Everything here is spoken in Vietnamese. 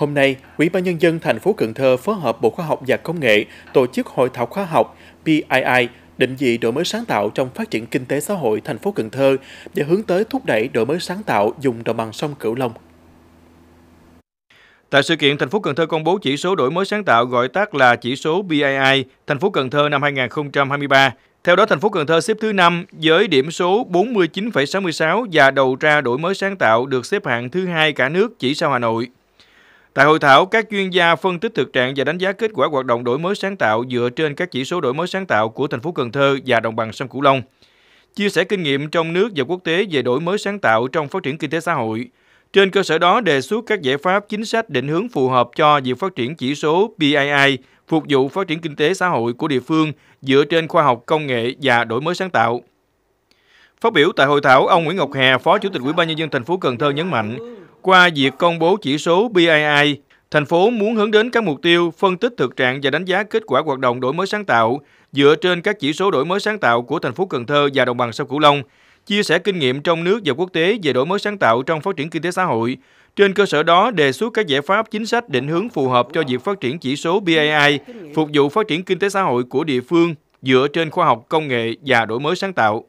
Hôm nay, Ủy ban Nhân dân thành phố Cần Thơ phối hợp Bộ Khoa học và Công nghệ tổ chức hội thảo khoa học PII định vị đổi mới sáng tạo trong phát triển kinh tế xã hội thành phố Cần Thơ và hướng tới thúc đẩy đổi mới sáng tạo dùng đồng bằng sông Cửu Long. Tại sự kiện, thành phố Cần Thơ công bố chỉ số đổi mới sáng tạo gọi tắt là chỉ số BII thành phố Cần Thơ năm 2023. Theo đó, thành phố Cần Thơ xếp thứ 5 với điểm số 49,66 và đầu ra đổi mới sáng tạo được xếp hạng thứ hai cả nước chỉ sau Hà Nội. Tại hội thảo, các chuyên gia phân tích thực trạng và đánh giá kết quả hoạt động đổi mới sáng tạo dựa trên các chỉ số đổi mới sáng tạo của thành phố Cần Thơ và đồng bằng sông Cửu Long, chia sẻ kinh nghiệm trong nước và quốc tế về đổi mới sáng tạo trong phát triển kinh tế xã hội. Trên cơ sở đó, đề xuất các giải pháp chính sách định hướng phù hợp cho việc phát triển chỉ số PII, phục vụ phát triển kinh tế xã hội của địa phương dựa trên khoa học công nghệ và đổi mới sáng tạo. Phát biểu tại hội thảo, ông Nguyễn Ngọc Hà, Phó Chủ tịch Ủy ban nhân dân thành phố Cần Thơ nhấn mạnh, qua việc công bố chỉ số BII, thành phố muốn hướng đến các mục tiêu phân tích thực trạng và đánh giá kết quả hoạt động đổi mới sáng tạo dựa trên các chỉ số đổi mới sáng tạo của thành phố Cần Thơ và đồng bằng sông Cửu Long, chia sẻ kinh nghiệm trong nước và quốc tế về đổi mới sáng tạo trong phát triển kinh tế xã hội. Trên cơ sở đó, đề xuất các giải pháp chính sách định hướng phù hợp cho việc phát triển chỉ số BII, phục vụ phát triển kinh tế xã hội của địa phương dựa trên khoa học công nghệ và đổi mới sáng tạo.